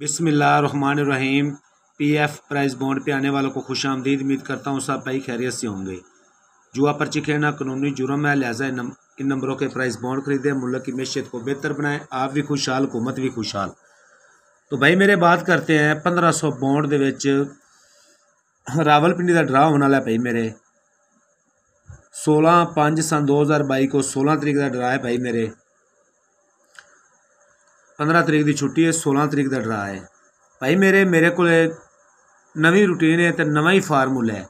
बिसमीम P F price bond पे आने वालों को खुश आमदीद उम्मीद करता हूँ सब भाई खैरियत से होंगे जुआ पर्ची खेलना कानूनी जुर्म है लिहाजा इन इन नंबरों के प्राइस बॉन्ड खरीदे मुल्क की मैशियत को बेहतर बनाएं आप भी खुशहाल हुकूमत भी खुशहाल तो भाई मेरे बात करते हैं पंद्रह सौ बॉन्ड रावल पिंडी का ड्रा होने वाला भाई मेरे सोलह पाँच सन दो हज़ार बई को सोलह तरीक का ड्रा है भाई मेरे 15 ਤਰੀਕ ਦੀ ਛੁੱਟੀ ਹੈ 16 ਤਰੀਕ ਦਾ ਡਰਾ ਹੈ ਭਾਈ ਮੇਰੇ ਮੇਰੇ ਕੋਲ ਨਵੀਂ ਰੁਟੀਨ ਹੈ ਤੇ ਨਵਾਂ ਹੀ ਫਾਰਮੂਲਾ ਹੈ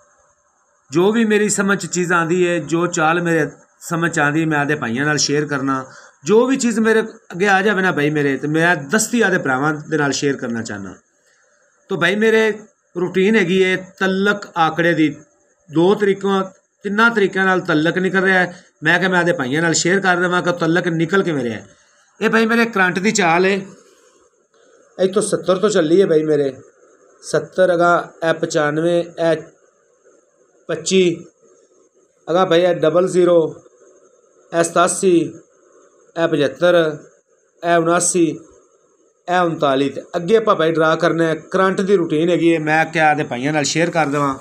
ਜੋ ਵੀ ਮੇਰੀ ਸਮਝ ਚੀਜ਼ ਆਂਦੀ ਹੈ ਜੋ ਚਾਲ ਮੇਰੇ ਸਮਝ ਆਂਦੀ ਮੈਂ ਆਦੇ ਭਾਈਆਂ ਨਾਲ ਸ਼ੇਅਰ ਕਰਨਾ ਜੋ ਵੀ ਚੀਜ਼ ਮੇਰੇ ਅੱਗੇ ਆ ਜਾਵੇ ਨਾ ਭਾਈ ਮੇਰੇ ਤੇ ਮੈਂ ਦਸਤੀ ਆਦੇ ਭਰਾਵਾਂ ਦੇ ਨਾਲ ਸ਼ੇਅਰ ਕਰਨਾ ਚਾਹਨਾ ਤੋ ਭਾਈ ਮੇਰੇ ਰੁਟੀਨ ਹੈਗੀ ਹੈ ਤਲਕ ਆਕੜੇ ਦੀ ਦੋ ਤਰੀਕਾਂ ਤਿੰਨਾਂ ਤਰੀਕਿਆਂ ਨਾਲ ਤਲਕ ਨਿਕਲ ਰਿਹਾ ਹੈ ਮੈਂ ਕਿ ਮੈਂ ਆਦੇ ਭਾਈਆਂ ਨਾਲ ਸ਼ੇਅਰ ਕਰ ਰਿਹਾ ਮੈਂ ਕਿ ਤਲਕ ਨਿਕਲ ਕਿਵੇਂ ਰਿਹਾ ਹੈ ਇਹ ਭਾਈ ਮੇਰੇ ਕਰੰਟ ਦੀ ਚਾਲ ਏ ਇੱਥੋਂ 70 ਤੋਂ ਚੱਲੀ ਹੈ ਭਾਈ ਮੇਰੇ 70 ਅਗਾ ਇਹ 95 ਇਹ 25 ਅਗਾ ਭਾਈ ਇਹ 00 ਇਹ 87 ਇਹ 75 ਇਹ 79 ਇਹ 39 ਤੇ ਅੱਗੇ ਆਪਾਂ ਭਾਈ ਡਰਾ ਕਰਨਾ ਹੈ ਕਰੰਟ ਦੀ ਰੁਟੀਨ ਹੈਗੀ ਹੈ ਮੈਂ ਕਿਹਾ ਦੇ ਭਾਈਆਂ ਨਾਲ ਸ਼ੇਅਰ ਕਰ ਦਵਾਂ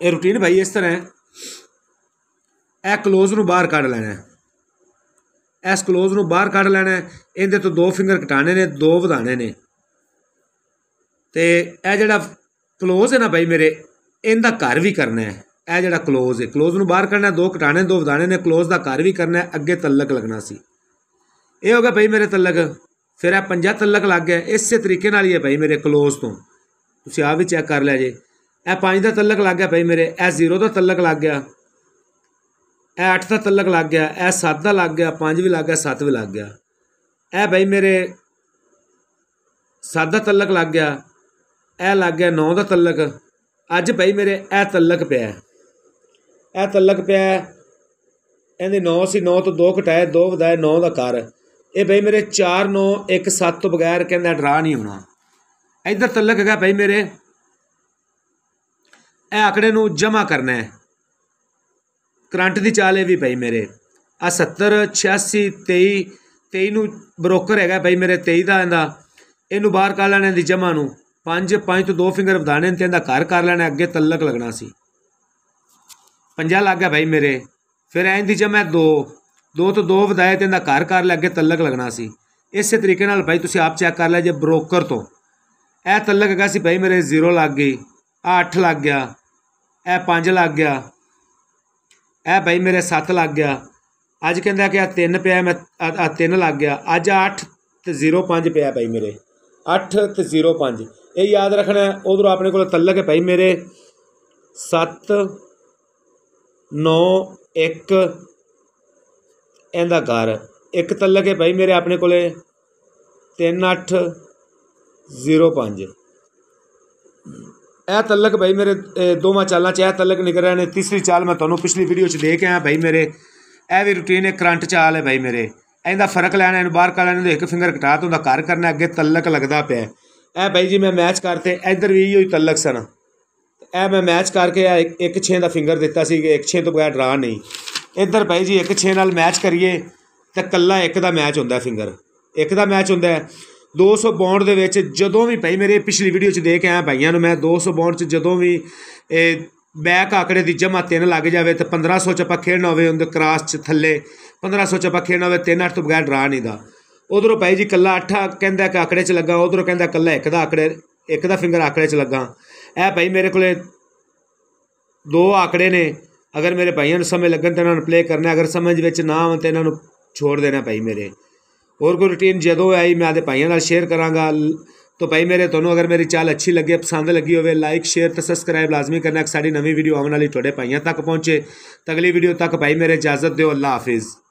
ਇਹ ਰੁਟੀਨ ਭਾਈ ਇਸ ਤਰ੍ਹਾਂ ਹੈ ਇਹ ਕਲੋਜ਼ ਨੂੰ ਬਾਹਰ ਕੱਢ ਲੈਣਾ ਹੈ ਇਸ ਕਲੋਜ਼ ਨੂੰ ਬਾਹਰ ਕੱਢ ਲੈਣਾ ਇਹਦੇ ਤੋਂ ਦੋ ਫਿੰਗਰ ਘਟਾਣੇ ਨੇ ਦੋ ਵਧਾਣੇ ਨੇ ਤੇ ਇਹ ਜਿਹੜਾ ਕਲੋਜ਼ ਹੈ ਨਾ ਭਾਈ ਮੇਰੇ ਇਹਦਾ ਘਰ ਵੀ ਕਰਨਾ ਹੈ ਇਹ ਜਿਹੜਾ ਕਲੋਜ਼ ਹੈ ਕਲੋਜ਼ ਨੂੰ ਬਾਹਰ ਕਰਨਾ ਦੋ ਘਟਾਣੇ ਦੋ ਵਧਾਣੇ ਨੇ ਕਲੋਜ਼ ਦਾ ਘਰ ਵੀ ਕਰਨਾ ਹੈ ਅੱਗੇ ਤਲਕ ਲੱਗਣਾ ਸੀ ਇਹ ਹੋ ਗਿਆ ਭਾਈ ਮੇਰੇ ਤਲਕ ਫਿਰ ਇਹ ਪੰਜਾ ਤਲਕ ਲੱਗ ਗਿਆ ਇਸੇ ਤਰੀਕੇ ਨਾਲ ਹੀ ਹੈ ਭਾਈ ਮੇਰੇ ਕਲੋਜ਼ ਤੋਂ ਤੁਸੀਂ ਆ ਵੀ ਚੈੱਕ ਕਰ ਲਿਆ ਜੇ ਇਹ ਪੰਜ ਦਾ ਤਲਕ ਲੱਗ ਗਿਆ ਭਾਈ ਮੇਰੇ ਇਹ 0 ਦਾ ਤਲਕ ਲੱਗ ਗਿਆ 8 ਦਾ ਤਲਕ ਲੱਗ ਗਿਆ ਇਹ 7 ਦਾ ਲੱਗ ਗਿਆ 5 ਵੀ ਲੱਗ ਗਿਆ 7 ਵੀ ਲੱਗ ਗਿਆ ਇਹ ਭਾਈ ਮੇਰੇ 7 ਦਾ ਤਲਕ ਲੱਗ ਗਿਆ ਇਹ ਲੱਗ ਗਿਆ 9 ਦਾ ਤਲਕ ਅੱਜ ਭਾਈ ਮੇਰੇ ਇਹ ਤਲਕ ਪਿਆ ਇਹ ਤਲਕ ਪਿਆ ਇਹਦੇ 9 ਸੀ 9 ਤੋਂ 2 ਘਟਾਏ 2 ਵਧਾਏ 9 ਦਾ ਕਰ ਇਹ ਭਾਈ ਮੇਰੇ 4 9 1 7 ਤੋਂ ਬਗੈਰ ਕਹਿੰਦਾ ਡਰਾ ਨਹੀਂ ਹੋਣਾ ਇਧਰ ਤਲਕ ਹੈਗਾ ਭਾਈ ਮੇਰੇ ਇਹ ਆਕੜੇ ਨੂੰ ਜਮਾ ਕਰਨਾ ਹੈ ਕਰੰਟ ਦੀ ਚਾਲ ਇਹ ਵੀ ਪਈ ਮੇਰੇ ਆ 70 86 23 23 ਨੂੰ ਬ੍ਰੋਕਰ ਹੈਗਾ ਭਾਈ ਮੇਰੇ 23 ਦਾ ਇਹਦਾ ਇਹਨੂੰ ਬਾਹਰ ਕਰ ਲੈਣੇ ਦੀ ਜਮਾ ਨੂੰ ਪੰਜ ਪੰਜ ਤੋਂ ਦੋ ਫਿੰਗਰ ਵਧਾਣੇ ਤੇ ਇਹਦਾ ਘਰ ਕਰ ਲੈਣਾ ਅੱਗੇ ਤਲਕ ਲੱਗਣਾ ਸੀ ਪੰਜਾ ਲੱਗ ਗਿਆ ਭਾਈ ਮੇਰੇ ਫਿਰ ਐਂ ਦੀ ਜਮਾ ਦੋ ਦੋ ਤੋਂ ਦੋ ਵਧਾਏ ਤੇ ਇਹਦਾ ਘਰ ਕਰ ਲੈ ਅੱਗੇ ਤਲਕ ਲੱਗਣਾ ਸੀ ਇਸੇ ਤਰੀਕੇ ਨਾਲ ਭਾਈ ਤੁਸੀਂ ਆਪ ਚੈੱਕ ਕਰ ਲੈ ਜੇ ਬ੍ਰੋਕਰ ਤੋਂ ਇਹ ਤਲਕ ਹੈਗਾ ਸੀ ਭਾਈ ਮੇਰੇ ਜ਼ੀਰੋ ਲੱਗ ਗਈ ਆ 8 ਲੱਗ ਗਿਆ ਇਹ 5 ਲੱਗ ਗਿਆ ਇਹ ਬਾਈ ਮੇਰੇ 7 ਲੱਗ ਗਿਆ ਅੱਜ ਕਹਿੰਦਾ ਕਿ ਆ 3 ਪਿਆ ਮੈਂ ਆ 3 ਲੱਗ ਗਿਆ ਅੱਜ 8 ਤੇ 05 ਪਿਆ ਬਾਈ ਮੇਰੇ 8 ਤੇ 05 ਇਹ ਯਾਦ ਰੱਖਣਾ ਉਧਰ ਆਪਣੇ ਕੋਲ ਤਲਕ ਹੈ ਭਾਈ ਮੇਰੇ 7 9 1 ਇਹਦਾ ਘਰ ਇੱਕ ਤਲਕ ਹੈ ਭਾਈ ਮੇਰੇ ਆਪਣੇ ਕੋਲੇ 38 05 ਇਹ ਤਲਕ ਭਾਈ ਮੇਰੇ ਦੋਵਾਂ ਚਾਲਾਂ ਚ ਇਹ ਤਲਕ ਰਹੇ ਨੇ ਤੀਸਰੀ ਚਾਲ ਮੈਂ ਤੁਹਾਨੂੰ ਪਿਛਲੀ ਵੀਡੀਓ ਚ ਦੇ ਕੇ ਆਇਆ ਭਾਈ ਮੇਰੇ ਇਹ ਵੀ ਰੂਟੀਨ ਹੈ ਕਰੰਟ ਚਾਲ ਹੈ ਭਾਈ ਮੇਰੇ ਇਹਦਾ ਫਰਕ ਲੈਣਾ ਇਹਨੂੰ ਬਾਹਰ ਕਾਲਾ ਇਹਨੂੰ ਇੱਕ ਫਿੰਗਰ ਘਟਾ ਤੋਂ ਦਾ ਕਰ ਕਰਨਾ ਅੱਗੇ ਤਲਕ ਲੱਗਦਾ ਪਿਆ ਇਹ ਭਾਈ ਜੀ ਮੈਂ ਮੈਚ ਕਰਤੇ ਇਧਰ ਵੀ ਇਹੋ ਹੀ ਤਲਕ ਸਨ ਇਹ ਮੈਂ ਮੈਚ ਕਰਕੇ ਇੱਕ 6 ਦਾ ਫਿੰਗਰ ਦਿੱਤਾ ਸੀ ਕਿ ਇੱਕ 6 ਤੋਂ ਬਗੈਰ ਡਰਾ ਨਹੀਂ ਇਧਰ ਭਾਈ ਜੀ ਇੱਕ 6 ਨਾਲ ਮੈਚ ਕਰੀਏ ਤਾਂ ਕੱਲਾ ਇੱਕ ਦਾ ਮੈਚ ਹੁੰਦਾ ਫਿੰਗਰ ਇੱਕ ਦਾ ਮੈਚ ਹੁੰਦਾ 262 ਦੇ ਵਿੱਚ ਜਦੋਂ ਵੀ ਭਾਈ ਮੇਰੇ ਪਿਛਲੀ ਵੀਡੀਓ 'ਚ ਦੇ ਕੇ ਆਇਆ ਭਾਈਆਂ ਨੂੰ ਮੈਂ 262 'ਚ ਜਦੋਂ ਵੀ ਇਹ ਬੈਕ ਆਕੜੇ ਦੀ ਜਮਾ ਤਿੰਨ ਲੱਗ ਜਾਵੇ ਤੇ 1500 ਚ ਆਪਾਂ ਖੇਡਣਾ ਹੋਵੇ ਉਹਦੇ ਕ੍ਰਾਸ 'ਚ ਥੱਲੇ 1500 ਚ ਆਪਾਂ ਖੇਡਣਾ ਹੋਵੇ ਤਿੰਨ ਅੱਠ ਤੋਂ ਬਗੈਰ ਡਰਾ ਨਹੀਂ ਦਾ ਉਧਰੋਂ ਭਾਈ ਜੀ ਕੱਲਾ ਅੱਠਾ ਕਹਿੰਦਾ ਕਿ ਆਕੜੇ 'ਚ ਲੱਗਾ ਉਧਰੋਂ ਕਹਿੰਦਾ ਕੱਲਾ ਇੱਕ ਦਾ ਆਕੜੇ ਇੱਕ ਦਾ ਫਿੰਗਰ ਆਕੜੇ 'ਚ ਲੱਗਾ ਇਹ ਭਾਈ ਮੇਰੇ ਕੋਲੇ ਦੋ ਆਕੜੇ ਨੇ ਅਗਰ ਮੇਰੇ ਭਾਈਆਂ ਨੂੰ ਸਮੇਂ ਲੱਗਣ ਤਾਂ ਇਹਨਾਂ ਨੂੰ ਪਲੇ ਕਰਨਾ ਅਗਰ ਸਮਝ ਵਿੱਚ ਨਾ ਆਵੇ ਤੇ ਇਹਨਾਂ ਨੂੰ ਛੋੜ ਦੇਣਾ ਭਾਈ ਮੇਰੇ ਹੋਰ ਕੋਈ ਰੁਟੀਨ ਜਦੋਂ ਆਈ ਮੈਂ ਆਦੇ ਭਾਈਆਂ ਨਾਲ ਸ਼ੇਅਰ ਕਰਾਂਗਾ ਤੋ ਭਾਈ ਮੇਰੇ ਤੁਹਾਨੂੰ ਅਗਰ ਮੇਰੀ ਚਾਲ ਅੱਛੀ ਲੱਗੇ ਪਸੰਦ ਲੱਗੀ ਹੋਵੇ ਲਾਈਕ ਸ਼ੇਅਰ ਤੇ ਸਬਸਕ੍ਰਾਈਬ ਲਾਜ਼ਮੀ ਕਰਨਾ ਕਿ ਸਾਡੀ ਨਵੀਂ ਵੀਡੀਓ ਆਉਣ ਵਾਲੀ ਤੁਹਾਡੇ ਭਾਈਆਂ ਤੱਕ ਪਹੁੰਚੇ ਤਗਲੀ ਵੀਡੀਓ ਤੱਕ ਭਾਈ ਮੇਰੇ ਇਜਾਜ਼ਤ ਦਿਓ ਅੱਲਾਹ ਹਾਫਿਜ਼